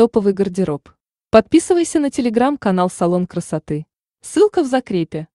Топовый гардероб. Подписывайся на телеграм-канал «Салон красоты». Ссылка в закрепе.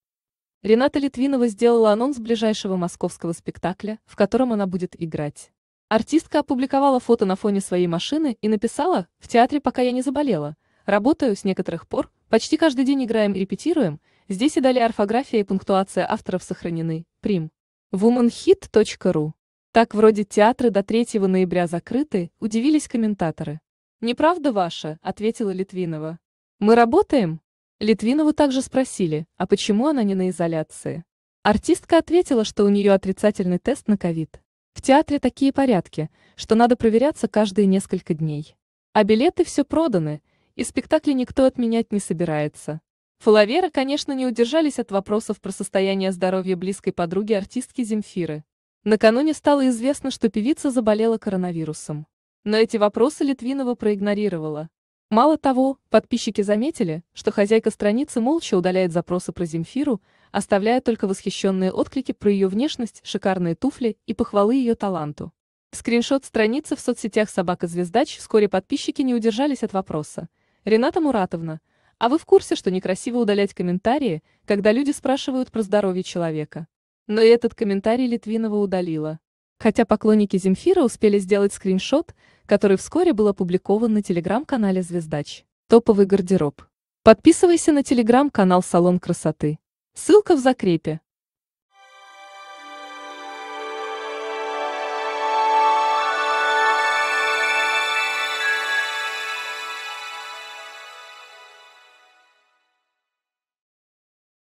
Рената Литвинова сделала анонс ближайшего московского спектакля, в котором она будет играть. Артистка опубликовала фото на фоне своей машины и написала «В театре пока я не заболела. Работаю с некоторых пор, почти каждый день играем и репетируем, здесь и далее орфография и пунктуация авторов сохранены, прим. womanhit.ru». Так вроде театры до 3 ноября закрыты, удивились комментаторы. «Неправда ваша», — ответила Литвинова. «Мы работаем?» Литвинову также спросили, а почему она не на изоляции. Артистка ответила, что у нее отрицательный тест на ковид. В театре такие порядки, что надо проверяться каждые несколько дней. А билеты все проданы, и спектакли никто отменять не собирается. Фоловера, конечно, не удержались от вопросов про состояние здоровья близкой подруги артистки Земфиры. Накануне стало известно, что певица заболела коронавирусом. Но эти вопросы Литвинова проигнорировала. Мало того, подписчики заметили, что хозяйка страницы молча удаляет запросы про Земфиру, оставляя только восхищенные отклики про ее внешность, шикарные туфли и похвалы ее таланту. Скриншот страницы в соцсетях «Собака Звездач» вскоре подписчики не удержались от вопроса. «Рената Муратовна, а вы в курсе, что некрасиво удалять комментарии, когда люди спрашивают про здоровье человека?» Но и этот комментарий Литвинова удалила хотя поклонники Земфира успели сделать скриншот, который вскоре был опубликован на телеграм-канале «Звездач». Топовый гардероб. Подписывайся на телеграм-канал «Салон красоты». Ссылка в закрепе.